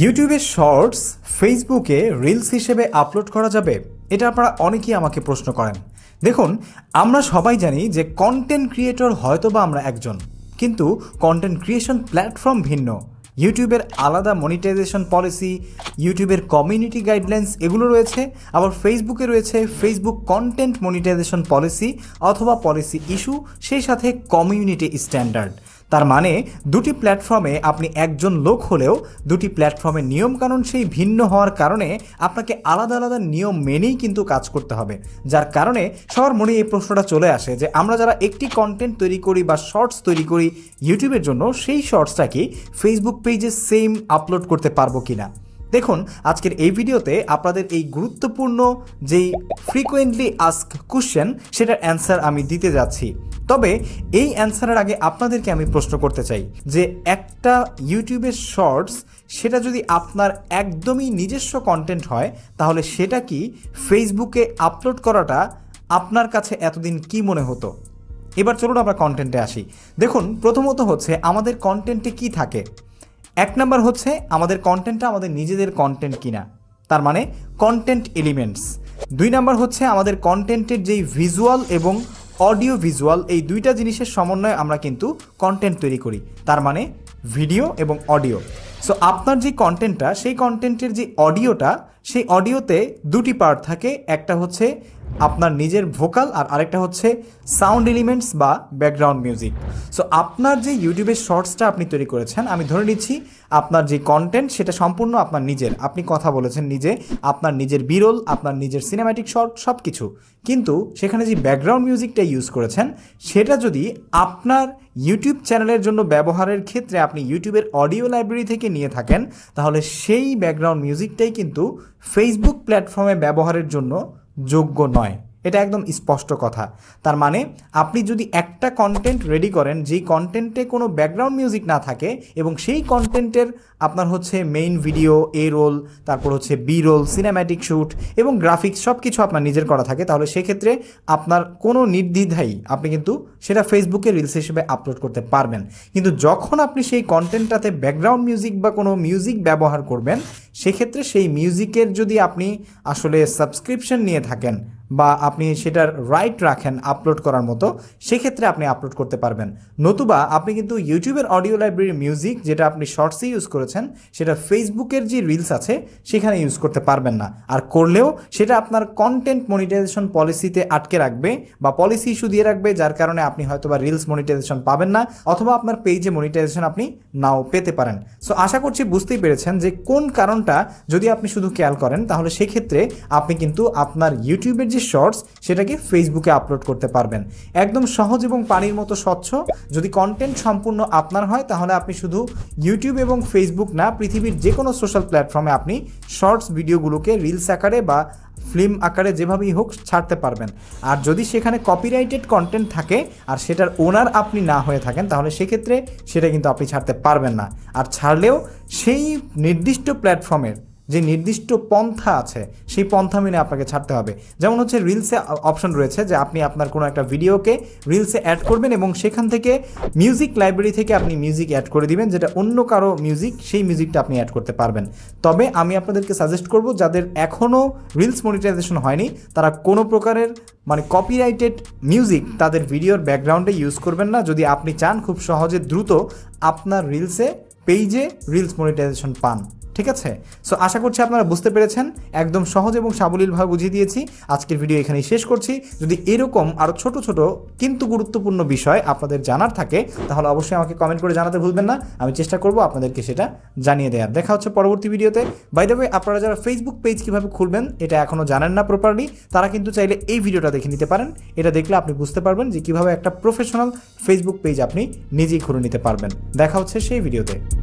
ইউটিউবে শর্টস ফেসবুকে রিলস হিসেবে আপলোড করা যাবে এটা আপনারা অনেকেই আমাকে প্রশ্ন করেন দেখুন আমরা সবাই জানি যে কন্টেন্ট ক্রিয়েটর হয়তোবা আমরা একজন কিন্তু কন্টেন্ট ক্রিয়েশন প্ল্যাটফর্ম ভিন্ন ইউটিউবের আলাদা মনিটাইজেশন পলিসি ইউটিউবের কমিউনিটি গাইডলাইন্স এগুলো রয়েছে আবার ফেসবুকে রয়েছে ফেসবুক কন্টেন্ট মনিটাইজেশন পলিসি অথবা পলিসি ইস্যু সেই সাথে কমিউনিটি স্ট্যান্ডার্ড তার মানে দুটি প্ল্যাটফর্মে আপনি একজন লোক হলেও দুটি প্ল্যাটফর্মের নিয়মকানুন সেই ভিন্ন হওয়ার কারণে আপনাকে আলাদা আলাদা নিয়ম মেনেই কিন্তু কাজ করতে হবে যার কারণে সবার মনে এই প্রশ্নটা চলে আসে যে আমরা যারা একটি কন্টেন্ট তৈরি করি বা শর্টস তৈরি করি ইউটিউবের জন্য সেই শর্টসটা কি ফেসবুক পেজে সেম আপলোড করতে পারবো কি না দেখুন আজকের এই ভিডিওতে আপনাদের এই গুরুত্বপূর্ণ যেই ফ্রিকোয়েন্টলি আস্ক কোশ্চেন সেটার অ্যান্সার আমি দিতে যাচ্ছি তবে এই অ্যান্সারের আগে আপনাদেরকে আমি প্রশ্ন করতে চাই যে একটা ইউটিউবের শর্টস সেটা যদি আপনার একদমই নিজস্ব কন্টেন্ট হয় তাহলে সেটা কি ফেসবুকে আপলোড করাটা আপনার কাছে এতদিন কি মনে হতো এবার চলুন আমরা কন্টেন্টে আসি দেখুন প্রথমত হচ্ছে আমাদের কন্টেন্টে কি থাকে এক নম্বর হচ্ছে আমাদের কন্টেন্টটা আমাদের নিজেদের কন্টেন্ট কিনা তার মানে কন্টেন্ট এলিমেন্টস দুই নম্বর হচ্ছে আমাদের কন্টেন্টের যেই ভিজুয়াল এবং অডিও ভিজুয়াল এই দুইটা জিনিসের সমন্বয়ে আমরা কিন্তু কন্টেন্ট তৈরি করি তার মানে ভিডিও এবং অডিও সো আপনার যে কন্টেন্টটা সেই কন্টেন্টের যে অডিওটা সেই অডিওতে দুটি পার্ট থাকে একটা হচ্ছে আপনার নিজের ভোকাল আর আরেকটা হচ্ছে সাউন্ড এলিমেন্টস বা ব্যাকগ্রাউন্ড মিউজিক সো আপনার যে ইউটিউবের শর্টসটা আপনি তৈরি করেছেন আমি ধরে নিচ্ছি আপনার যে কন্টেন্ট সেটা সম্পূর্ণ আপনার নিজের আপনি কথা বলেছেন নিজে আপনার নিজের বিরল আপনার নিজের সিনেম্যাটিক শর্ট সব কিছু কিন্তু সেখানে যে ব্যাকগ্রাউন্ড মিউজিকটা ইউজ করেছেন সেটা যদি আপনার ইউটিউব চ্যানেলের জন্য ব্যবহারের ক্ষেত্রে আপনি ইউটিউবের অডিও লাইব্রেরি থেকে নিয়ে থাকেন তাহলে সেই ব্যাকগ্রাউন্ড মিউজিকটাই কিন্তু ফেসবুক প্ল্যাটফর্মে ব্যবহারের জন্য যোগ্য নয় এটা একদম স্পষ্ট কথা তার মানে আপনি যদি একটা কন্টেন্ট রেডি করেন যেই কন্টেন্টে কোনো ব্যাকগ্রাউন্ড মিউজিক না থাকে এবং সেই কন্টেন্টের আপনার হচ্ছে মেইন ভিডিও এ রোল তারপর হচ্ছে বি রোল সিনেম্যাটিক শ্যুট এবং গ্রাফিক্স সব কিছু আপনার নিজের করা থাকে তাহলে সেক্ষেত্রে আপনার কোনো নির্দ্বিধাই আপনি কিন্তু সেটা ফেসবুকে রিলস হিসেবে আপলোড করতে পারবেন কিন্তু যখন আপনি সেই কন্টেন্টটাতে ব্যাকগ্রাউন্ড মিউজিক বা কোনো মিউজিক ব্যবহার করবেন সেক্ষেত্রে সেই মিউজিকের যদি আপনি আসলে সাবস্ক্রিপশন নিয়ে থাকেন বা আপনি সেটার রাইট রাখেন আপলোড করার মতো সেক্ষেত্রে আপনি আপলোড করতে পারবেন নতুবা আপনি কিন্তু ইউটিউবের অডিও লাইব্রেরির মিউজিক যেটা আপনি শর্টসে ইউজ করেছেন সেটা ফেসবুকের যে রিলস আছে সেখানে ইউজ করতে পারবেন না আর করলেও সেটা আপনার কন্টেন্ট মনিটাইজেশন পলিসিতে আটকে রাখবে বা পলিসি ইস্যু দিয়ে রাখবে যার কারণে আপনি হয়তো বা রিলস মনিটাইজেশন পাবেন না অথবা আপনার পেজে মনিটাইজেশন আপনি নাও পেতে পারেন সো আশা করছি বুঝতেই পেরেছেন যে কোন কারণটা যদি আপনি শুধু খেয়াল করেন তাহলে সেক্ষেত্রে আপনি কিন্তু আপনার ইউটিউবের যে শর্টস সেটাকে ফেসবুকে আপলোড করতে পারবেন একদম সহজ এবং পানির মতো স্বচ্ছ যদি কন্টেন্ট সম্পূর্ণ আপনার হয় তাহলে আপনি শুধু ইউটিউব এবং ফেসবুক না পৃথিবীর যে কোনো সোশ্যাল প্ল্যাটফর্মে আপনি শর্টস ভিডিওগুলোকে রিলস আকারে বা ফিল্ম আকারে যেভাবেই হোক ছাড়তে পারবেন আর যদি সেখানে কপিরাইটেড কন্টেন্ট থাকে আর সেটার ওনার আপনি না হয়ে থাকেন তাহলে সেক্ষেত্রে সেটা কিন্তু আপনি ছাড়তে পারবেন না আর ছাড়লেও সেই নির্দিষ্ট প্ল্যাটফর্মের যে নির্দিষ্ট পন্থা আছে সেই পন্থা মেনে আপনাকে ছাড়তে হবে যেমন হচ্ছে রিলসে অপশন রয়েছে যে আপনি আপনার কোনো একটা ভিডিওকে রিলসে অ্যাড করবেন এবং সেখান থেকে মিউজিক লাইব্রেরি থেকে আপনি মিউজিক অ্যাড করে দিবেন যেটা অন্য কারো মিউজিক সেই মিউজিকটা আপনি অ্যাড করতে পারবেন তবে আমি আপনাদেরকে সাজেস্ট করব যাদের এখনও রিলস মনিটাইজেশন হয়নি তারা কোনো প্রকারের মানে কপিরাইটেড মিউজিক তাদের ভিডিওর ব্যাকগ্রাউন্ডে ইউজ করবেন না যদি আপনি চান খুব সহজে দ্রুত আপনার রিলসে পেজে রিলস মনিটাইজেশন পান ঠিক আছে সো আশা করছি আপনারা বুঝতে পেরেছেন একদম সহজ এবং সাবলীলভাবে বুঝিয়ে দিয়েছি আজকের ভিডিও এখানেই শেষ করছি যদি এরকম আরও ছোট ছোট কিন্তু গুরুত্বপূর্ণ বিষয় আপনাদের জানার থাকে তাহলে অবশ্যই আমাকে কমেন্ট করে জানাতে ভুলবেন না আমি চেষ্টা করব আপনাদেরকে সেটা জানিয়ে দেওয়ার দেখা হচ্ছে পরবর্তী ভিডিওতে বাইদাবে দ্য আপনারা যারা ফেসবুক পেজ কীভাবে খুলবেন এটা এখনও জানেন না প্রপারলি তারা কিন্তু চাইলে এই ভিডিওটা দেখে নিতে পারেন এটা দেখলে আপনি বুঝতে পারবেন যে কীভাবে একটা প্রফেশনাল ফেসবুক পেজ আপনি নিজেই খুলে নিতে পারবেন দেখা হচ্ছে সেই ভিডিওতে